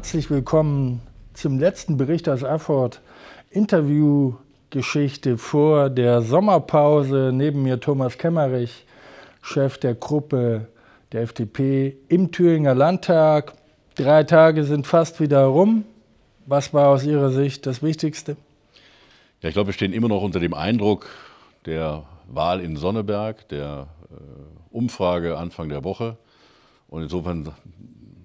herzlich willkommen zum letzten Bericht aus Erfurt. Interviewgeschichte vor der Sommerpause. Neben mir Thomas Kemmerich, Chef der Gruppe der FDP im Thüringer Landtag. Drei Tage sind fast wieder rum. Was war aus Ihrer Sicht das Wichtigste? Ja, ich glaube, wir stehen immer noch unter dem Eindruck der Wahl in Sonneberg, der äh, Umfrage Anfang der Woche. Und insofern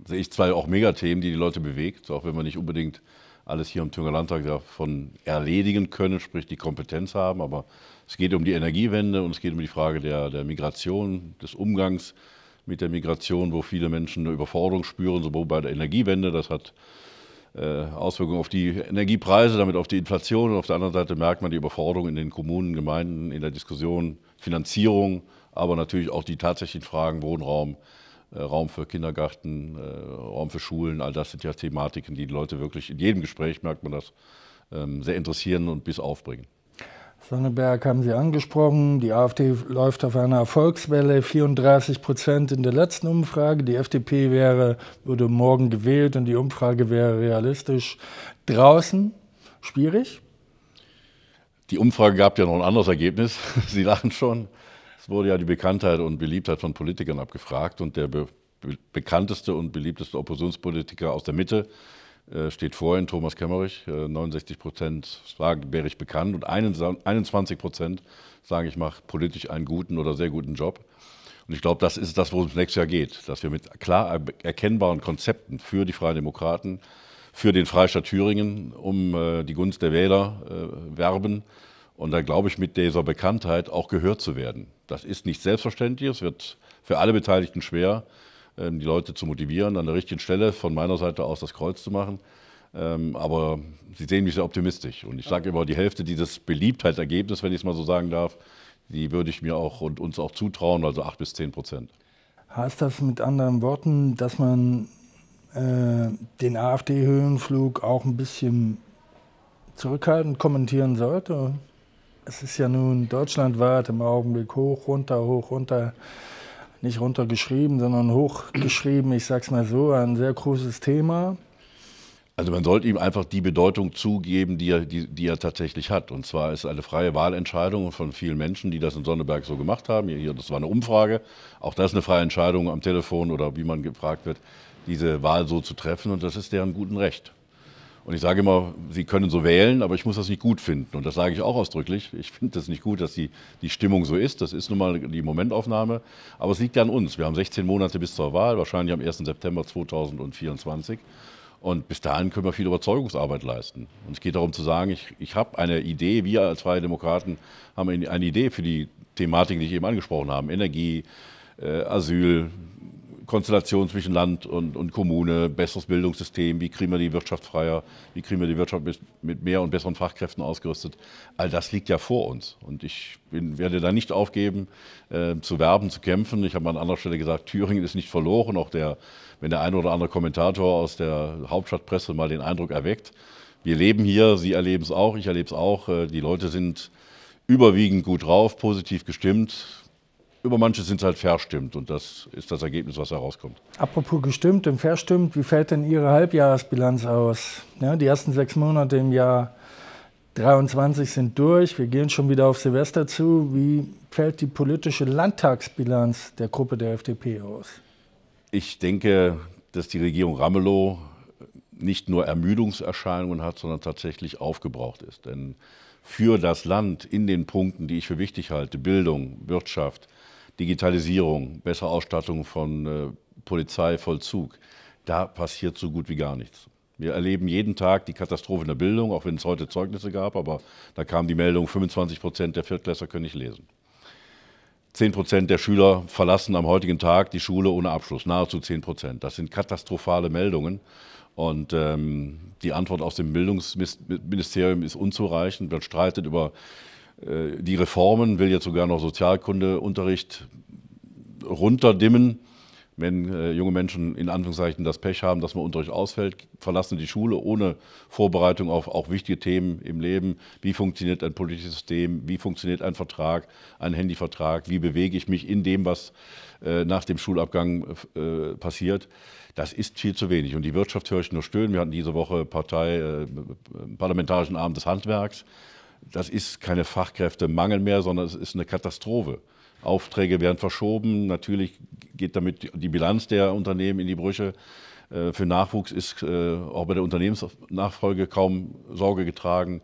sehe ich zwei auch Megathemen, die die Leute bewegt, auch wenn wir nicht unbedingt alles hier im Thüringer Landtag davon erledigen können, sprich die Kompetenz haben. Aber es geht um die Energiewende und es geht um die Frage der, der Migration, des Umgangs mit der Migration, wo viele Menschen eine Überforderung spüren, sowohl bei der Energiewende, das hat äh, Auswirkungen auf die Energiepreise, damit auf die Inflation. Und auf der anderen Seite merkt man die Überforderung in den Kommunen, Gemeinden, in der Diskussion, Finanzierung, aber natürlich auch die tatsächlichen Fragen Wohnraum, äh, Raum für Kindergarten, äh, Raum für Schulen, all das sind ja Thematiken, die, die Leute wirklich in jedem Gespräch, merkt man das, ähm, sehr interessieren und bis aufbringen. Sonneberg haben Sie angesprochen. Die AfD läuft auf einer Erfolgswelle, 34 Prozent in der letzten Umfrage. Die FDP wäre, würde morgen gewählt und die Umfrage wäre realistisch. Draußen schwierig? Die Umfrage gab ja noch ein anderes Ergebnis. Sie lachen schon. Es wurde ja die Bekanntheit und Beliebtheit von Politikern abgefragt und der be bekannteste und beliebteste Oppositionspolitiker aus der Mitte äh, steht vorhin, Thomas Kemmerich. Äh, 69 Prozent sagen, wäre ich bekannt und 21 Prozent sagen, ich mache politisch einen guten oder sehr guten Job. Und ich glaube, das ist das, worum es nächstes Jahr geht, dass wir mit klar erkennbaren Konzepten für die Freien Demokraten, für den Freistaat Thüringen, um äh, die Gunst der Wähler äh, werben und da glaube ich, mit dieser Bekanntheit auch gehört zu werden. Das ist nicht selbstverständlich, es wird für alle Beteiligten schwer, ähm, die Leute zu motivieren, an der richtigen Stelle von meiner Seite aus das Kreuz zu machen. Ähm, aber Sie sehen mich sehr optimistisch. Und ich sage immer, die Hälfte dieses Beliebtheitsergebnis, wenn ich es mal so sagen darf, die würde ich mir auch und uns auch zutrauen, also 8 bis 10 Prozent. Heißt das mit anderen Worten, dass man äh, den AfD-Höhenflug auch ein bisschen zurückhaltend kommentieren sollte? es ist ja nun deutschlandweit im Augenblick hoch, runter, hoch, runter. Nicht runtergeschrieben, sondern hochgeschrieben, ich sag's mal so, ein sehr großes Thema. Also man sollte ihm einfach die Bedeutung zugeben, die er, die, die er tatsächlich hat. Und zwar ist eine freie Wahlentscheidung von vielen Menschen, die das in Sonneberg so gemacht haben. Hier, das war eine Umfrage. Auch das ist eine freie Entscheidung am Telefon oder wie man gefragt wird, diese Wahl so zu treffen. Und das ist deren guten Recht. Und ich sage immer, Sie können so wählen, aber ich muss das nicht gut finden. Und das sage ich auch ausdrücklich. Ich finde das nicht gut, dass die, die Stimmung so ist. Das ist nun mal die Momentaufnahme. Aber es liegt ja an uns. Wir haben 16 Monate bis zur Wahl, wahrscheinlich am 1. September 2024. Und bis dahin können wir viel Überzeugungsarbeit leisten. Und es geht darum zu sagen, ich, ich habe eine Idee, wir als Freie Demokraten haben eine Idee für die Thematik, die ich eben angesprochen habe. Energie, äh, Asyl, Konstellation zwischen Land und, und Kommune, besseres Bildungssystem, wie kriegen wir die Wirtschaft freier, wie kriegen wir die Wirtschaft mit mehr und besseren Fachkräften ausgerüstet. All das liegt ja vor uns. Und ich bin, werde da nicht aufgeben, äh, zu werben, zu kämpfen. Ich habe an anderer Stelle gesagt, Thüringen ist nicht verloren. Auch der, wenn der eine oder andere Kommentator aus der Hauptstadtpresse mal den Eindruck erweckt, wir leben hier, Sie erleben es auch, ich erlebe es auch. Äh, die Leute sind überwiegend gut drauf, positiv gestimmt über manche sind halt verstimmt und das ist das Ergebnis, was herauskommt. Apropos gestimmt und verstimmt, wie fällt denn Ihre Halbjahresbilanz aus? Ja, die ersten sechs Monate im Jahr 23 sind durch, wir gehen schon wieder auf Silvester zu. Wie fällt die politische Landtagsbilanz der Gruppe der FDP aus? Ich denke, dass die Regierung Ramelow nicht nur Ermüdungserscheinungen hat, sondern tatsächlich aufgebraucht ist. Denn für das Land in den Punkten, die ich für wichtig halte, Bildung, Wirtschaft, Digitalisierung, bessere Ausstattung von äh, Polizei, Vollzug, da passiert so gut wie gar nichts. Wir erleben jeden Tag die Katastrophe in der Bildung, auch wenn es heute Zeugnisse gab, aber da kam die Meldung, 25 Prozent der Viertklässler können nicht lesen. 10 Prozent der Schüler verlassen am heutigen Tag die Schule ohne Abschluss, nahezu 10 Prozent. Das sind katastrophale Meldungen. Und ähm, die Antwort aus dem Bildungsministerium ist unzureichend. Man streitet über äh, die Reformen will jetzt sogar noch Sozialkundeunterricht runterdimmen. Wenn äh, junge Menschen in Anführungszeichen das Pech haben, dass man Unterricht ausfällt, verlassen die Schule ohne Vorbereitung auf auch wichtige Themen im Leben. Wie funktioniert ein politisches System? Wie funktioniert ein Vertrag, ein Handyvertrag? Wie bewege ich mich in dem, was äh, nach dem Schulabgang passiert? Das ist viel zu wenig. Und die Wirtschaft höre ich nur stöhnen. Wir hatten diese Woche Partei, äh, Parlamentarischen Abend des Handwerks das ist keine Fachkräftemangel mehr, sondern es ist eine Katastrophe. Aufträge werden verschoben, natürlich geht damit die Bilanz der Unternehmen in die Brüche. Äh, für Nachwuchs ist äh, auch bei der Unternehmensnachfolge kaum Sorge getragen.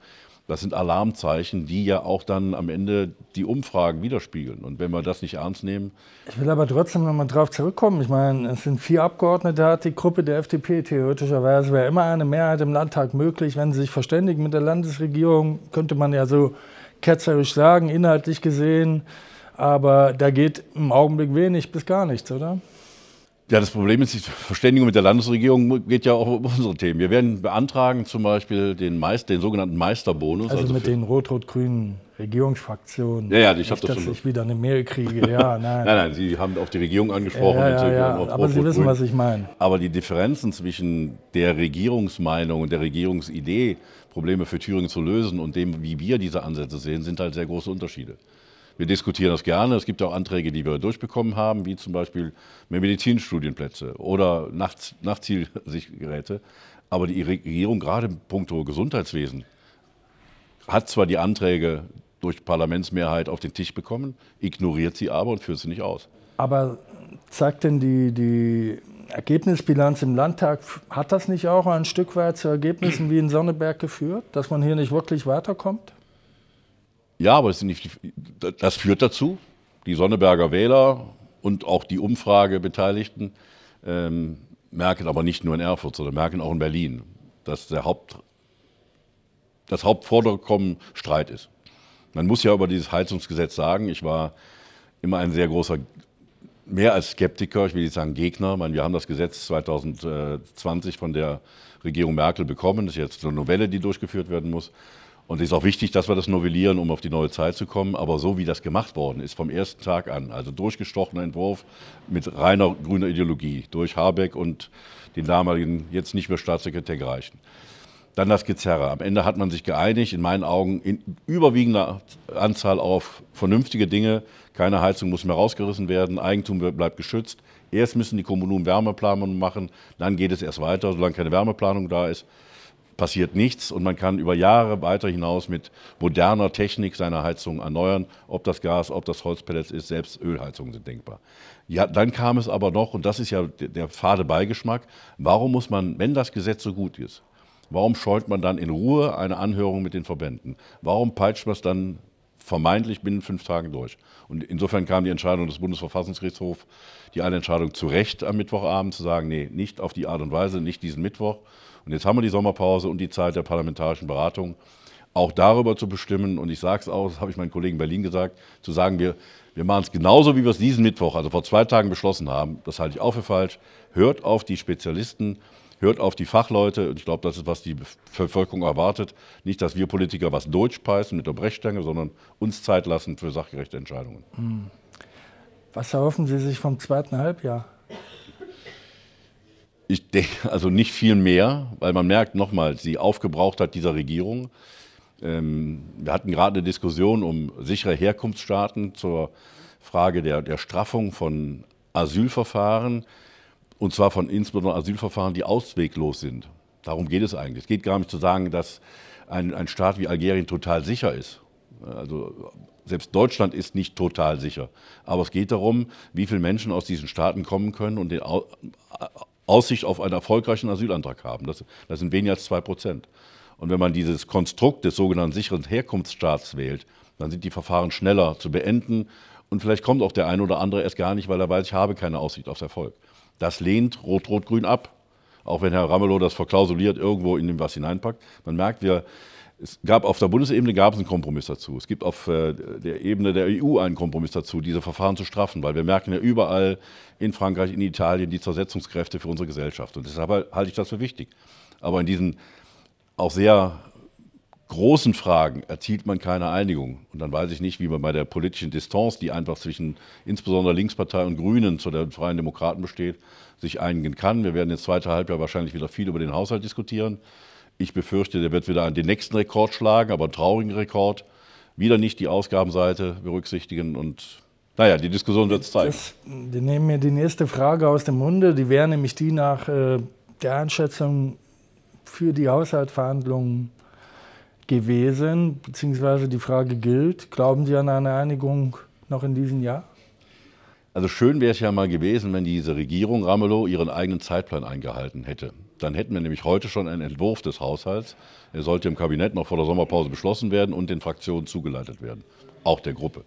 Das sind Alarmzeichen, die ja auch dann am Ende die Umfragen widerspiegeln. Und wenn wir das nicht ernst nehmen. Ich will aber trotzdem nochmal drauf zurückkommen. Ich meine, es sind vier Abgeordnete, hat die Gruppe der FDP theoretischerweise. Wäre immer eine Mehrheit im Landtag möglich, wenn sie sich verständigen mit der Landesregierung, könnte man ja so ketzerisch sagen, inhaltlich gesehen. Aber da geht im Augenblick wenig bis gar nichts, oder? Ja, das Problem ist, die Verständigung mit der Landesregierung geht ja auch um unsere Themen. Wir werden beantragen zum Beispiel den, Meister, den sogenannten Meisterbonus. Also, also mit den rot-rot-grünen Regierungsfraktionen. Ja, ja, ich habe das schon. Dass ich wieder eine Mail kriege, ja, nein. nein, nein, Sie haben auf die Regierung angesprochen. Ja, ja, ja, aber Sie wissen, was ich meine. Aber die Differenzen zwischen der Regierungsmeinung und der Regierungsidee, Probleme für Thüringen zu lösen und dem, wie wir diese Ansätze sehen, sind halt sehr große Unterschiede. Wir diskutieren das gerne. Es gibt auch Anträge, die wir durchbekommen haben, wie zum Beispiel mehr Medizinstudienplätze oder Nacht, Nachtzielsichtgeräte. Aber die Regierung, gerade im Punkt Gesundheitswesen, hat zwar die Anträge durch Parlamentsmehrheit auf den Tisch bekommen, ignoriert sie aber und führt sie nicht aus. Aber zeigt denn die, die Ergebnisbilanz im Landtag, hat das nicht auch ein Stück weit zu Ergebnissen wie in Sonneberg geführt, dass man hier nicht wirklich weiterkommt? Ja, aber das, nicht, das führt dazu, die Sonneberger Wähler und auch die Umfragebeteiligten ähm, merken aber nicht nur in Erfurt, sondern merken auch in Berlin, dass der Haupt, das Hauptvorderkommen Streit ist. Man muss ja über dieses Heizungsgesetz sagen, ich war immer ein sehr großer, mehr als Skeptiker, ich will nicht sagen Gegner. meine, wir haben das Gesetz 2020 von der Regierung Merkel bekommen. Das ist jetzt eine Novelle, die durchgeführt werden muss. Und es ist auch wichtig, dass wir das novellieren, um auf die neue Zeit zu kommen. Aber so wie das gemacht worden ist, vom ersten Tag an, also durchgestochener Entwurf mit reiner grüner Ideologie, durch Habeck und den damaligen, jetzt nicht mehr Staatssekretär Greichen. Dann das Gezerre. Am Ende hat man sich geeinigt, in meinen Augen in überwiegender Anzahl auf vernünftige Dinge. Keine Heizung muss mehr rausgerissen werden, Eigentum bleibt geschützt. Erst müssen die Kommunen Wärmeplanungen machen, dann geht es erst weiter, solange keine Wärmeplanung da ist passiert nichts und man kann über Jahre weiter hinaus mit moderner Technik seine Heizung erneuern, ob das Gas, ob das Holzpellets ist, selbst Ölheizungen sind denkbar. Ja, dann kam es aber noch, und das ist ja der fade Beigeschmack, warum muss man, wenn das Gesetz so gut ist, warum scheut man dann in Ruhe eine Anhörung mit den Verbänden? Warum peitscht man es dann vermeintlich binnen fünf Tagen durch. Und insofern kam die Entscheidung des Bundesverfassungsgerichtshofs, die eine Entscheidung zu Recht am Mittwochabend zu sagen, nee, nicht auf die Art und Weise, nicht diesen Mittwoch, und jetzt haben wir die Sommerpause und die Zeit der parlamentarischen Beratung, auch darüber zu bestimmen. Und ich sage es auch, das habe ich meinen Kollegen in Berlin gesagt, zu sagen, wir, wir machen es genauso, wie wir es diesen Mittwoch, also vor zwei Tagen beschlossen haben. Das halte ich auch für falsch. Hört auf die Spezialisten, hört auf die Fachleute. Und ich glaube, das ist, was die Bevölkerung erwartet. Nicht, dass wir Politiker was deutsch durchpeisen mit der Brechstange, sondern uns Zeit lassen für sachgerechte Entscheidungen. Hm. Was erhoffen Sie sich vom zweiten Halbjahr? Ich denke also nicht viel mehr, weil man merkt nochmals die Aufgebrauchtheit dieser Regierung. Ähm, wir hatten gerade eine Diskussion um sichere Herkunftsstaaten zur Frage der, der Straffung von Asylverfahren und zwar von insbesondere Asylverfahren, die ausweglos sind. Darum geht es eigentlich. Es geht gar nicht zu sagen, dass ein, ein Staat wie Algerien total sicher ist. Also selbst Deutschland ist nicht total sicher. Aber es geht darum, wie viele Menschen aus diesen Staaten kommen können und den Aussicht auf einen erfolgreichen Asylantrag haben. Das, das sind weniger als zwei Prozent. Und wenn man dieses Konstrukt des sogenannten sicheren Herkunftsstaats wählt, dann sind die Verfahren schneller zu beenden und vielleicht kommt auch der eine oder andere erst gar nicht, weil er weiß, ich habe keine Aussicht auf Erfolg. Das lehnt Rot-Rot-Grün ab. Auch wenn Herr Ramelow das verklausuliert irgendwo in dem was hineinpackt. Man merkt, wir, es gab auf der Bundesebene gab es einen Kompromiss dazu. Es gibt auf äh, der Ebene der EU einen Kompromiss dazu, diese Verfahren zu straffen, weil wir merken ja überall in Frankreich, in Italien die Zersetzungskräfte für unsere Gesellschaft. Und deshalb halte ich das für wichtig. Aber in diesen auch sehr großen Fragen erzielt man keine Einigung. Und dann weiß ich nicht, wie man bei der politischen Distanz, die einfach zwischen insbesondere Linkspartei und Grünen zu den Freien Demokraten besteht, sich einigen kann. Wir werden jetzt zweite Halbjahr wahrscheinlich wieder viel über den Haushalt diskutieren. Ich befürchte, der wird wieder an den nächsten Rekord schlagen, aber einen traurigen Rekord. Wieder nicht die Ausgabenseite berücksichtigen und naja, die Diskussion wird es zeigen. Das, die nehmen mir die nächste Frage aus dem Munde. Die wäre nämlich die nach äh, der Einschätzung für die Haushaltsverhandlungen gewesen, beziehungsweise die Frage gilt, glauben Sie an eine Einigung noch in diesem Jahr? Also schön wäre es ja mal gewesen, wenn diese Regierung Ramelow ihren eigenen Zeitplan eingehalten hätte. Dann hätten wir nämlich heute schon einen Entwurf des Haushalts. Er sollte im Kabinett noch vor der Sommerpause beschlossen werden und den Fraktionen zugeleitet werden, auch der Gruppe.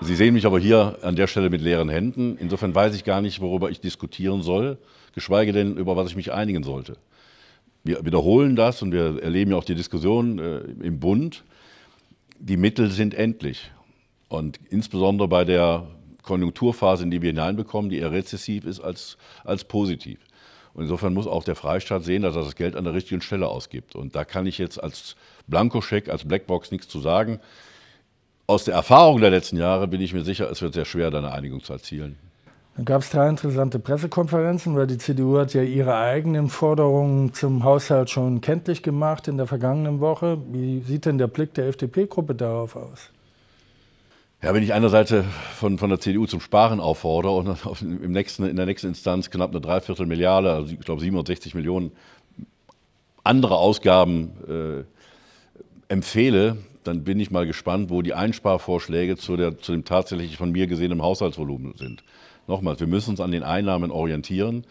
Sie sehen mich aber hier an der Stelle mit leeren Händen. Insofern weiß ich gar nicht, worüber ich diskutieren soll, geschweige denn, über was ich mich einigen sollte. Wir wiederholen das und wir erleben ja auch die Diskussion äh, im Bund. Die Mittel sind endlich. Und insbesondere bei der Konjunkturphase, in die wir hineinbekommen, die eher rezessiv ist als, als positiv. Und insofern muss auch der Freistaat sehen, dass er das Geld an der richtigen Stelle ausgibt. Und da kann ich jetzt als Blankoscheck, als Blackbox nichts zu sagen. Aus der Erfahrung der letzten Jahre bin ich mir sicher, es wird sehr schwer, da eine Einigung zu erzielen. Dann gab es drei interessante Pressekonferenzen, weil die CDU hat ja ihre eigenen Forderungen zum Haushalt schon kenntlich gemacht in der vergangenen Woche. Wie sieht denn der Blick der FDP-Gruppe darauf aus? Ja, wenn ich einerseits von, von der CDU zum Sparen auffordere und auf, im nächsten, in der nächsten Instanz knapp eine Dreiviertel Milliarde, also ich glaube 67 Millionen andere Ausgaben äh, empfehle, dann bin ich mal gespannt, wo die Einsparvorschläge zu, der, zu dem tatsächlich von mir gesehenen Haushaltsvolumen sind. Nochmal, wir müssen uns an den Einnahmen orientieren.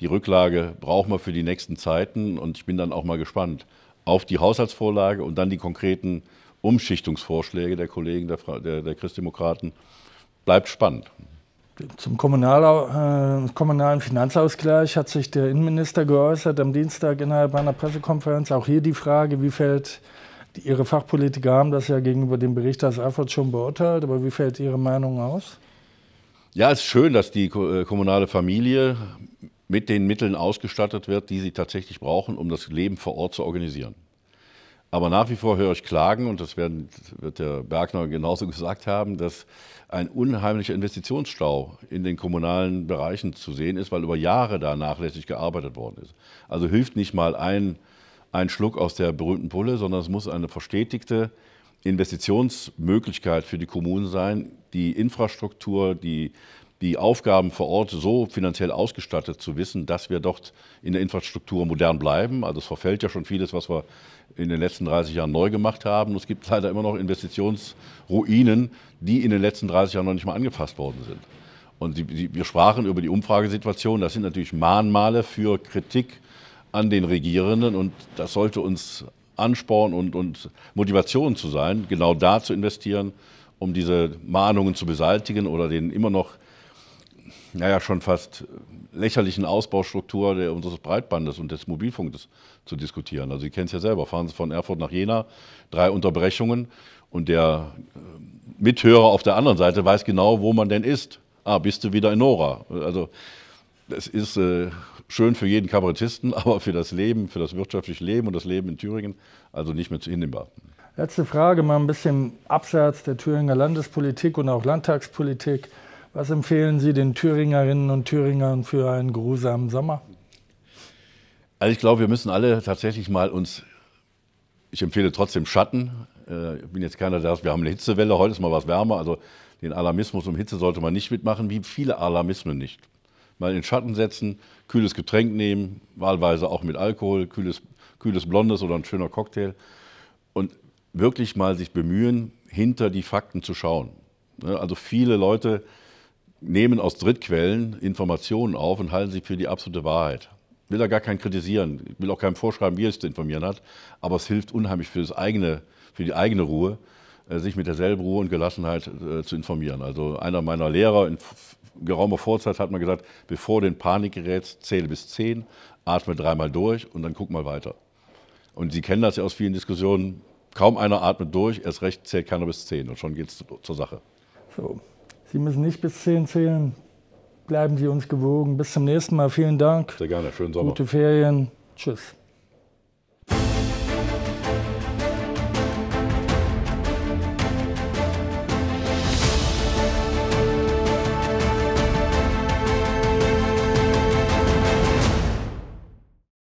Die Rücklage brauchen wir für die nächsten Zeiten und ich bin dann auch mal gespannt auf die Haushaltsvorlage und dann die konkreten Umschichtungsvorschläge der Kollegen der, der, der Christdemokraten. Bleibt spannend. Zum Kommunal, äh, kommunalen Finanzausgleich hat sich der Innenminister geäußert am Dienstag innerhalb einer Pressekonferenz. Auch hier die Frage, wie fällt Ihre Fachpolitiker haben das ja gegenüber dem Bericht aus Erfurt schon beurteilt, aber wie fällt Ihre Meinung aus? Ja, es ist schön, dass die äh, kommunale Familie mit den Mitteln ausgestattet wird, die sie tatsächlich brauchen, um das Leben vor Ort zu organisieren. Aber nach wie vor höre ich Klagen, und das werden, wird der Bergner genauso gesagt haben, dass ein unheimlicher Investitionsstau in den kommunalen Bereichen zu sehen ist, weil über Jahre da nachlässig gearbeitet worden ist. Also hilft nicht mal ein, ein Schluck aus der berühmten Pulle, sondern es muss eine verstetigte Investitionsmöglichkeit für die Kommunen sein, die Infrastruktur, die die Aufgaben vor Ort so finanziell ausgestattet zu wissen, dass wir dort in der Infrastruktur modern bleiben. Also es verfällt ja schon vieles, was wir in den letzten 30 Jahren neu gemacht haben. Es gibt leider immer noch Investitionsruinen, die in den letzten 30 Jahren noch nicht mal angefasst worden sind. Und die, die, wir sprachen über die Umfragesituation. Das sind natürlich Mahnmale für Kritik an den Regierenden und das sollte uns Ansporn und, und Motivation zu sein, genau da zu investieren, um diese Mahnungen zu beseitigen oder den immer noch naja, schon fast lächerlichen Ausbaustruktur der, unseres Breitbandes und des Mobilfunks zu diskutieren. Also Sie kennen es ja selber, fahren Sie von Erfurt nach Jena, drei Unterbrechungen und der äh, Mithörer auf der anderen Seite weiß genau, wo man denn ist. Ah, bist du wieder in Nora? Also das ist äh, schön für jeden Kabarettisten, aber für das Leben, für das wirtschaftliche Leben und das Leben in Thüringen also nicht mehr hinnehmbar. Letzte Frage, mal ein bisschen abseits der Thüringer Landespolitik und auch Landtagspolitik. Was empfehlen Sie den Thüringerinnen und Thüringern für einen geruhsamen Sommer? Also ich glaube, wir müssen alle tatsächlich mal uns, ich empfehle trotzdem Schatten. Äh, ich bin jetzt keiner, der sagt, wir haben eine Hitzewelle, heute ist mal was wärmer. Also den Alarmismus um Hitze sollte man nicht mitmachen, wie viele Alarmismen nicht. Mal in Schatten setzen, kühles Getränk nehmen, wahlweise auch mit Alkohol, kühles, kühles Blondes oder ein schöner Cocktail. Und wirklich mal sich bemühen, hinter die Fakten zu schauen. Ne, also viele Leute nehmen aus Drittquellen Informationen auf und halten sie für die absolute Wahrheit. Ich will da gar keinen kritisieren, ich will auch keinem vorschreiben, wie er es zu informieren hat, aber es hilft unheimlich für, das eigene, für die eigene Ruhe, äh, sich mit derselben Ruhe und Gelassenheit äh, zu informieren. Also einer meiner Lehrer in geraumer Vorzeit hat man gesagt, bevor du in Panik gerätst, zähle bis zehn, atme dreimal durch und dann guck mal weiter. Und Sie kennen das ja aus vielen Diskussionen, kaum einer atmet durch, erst recht zählt keiner bis zehn und schon geht es zur Sache. So. Sie müssen nicht bis 10 zählen. Bleiben Sie uns gewogen. Bis zum nächsten Mal. Vielen Dank. Sehr gerne. Schönen Sommer. Gute Ferien. Tschüss.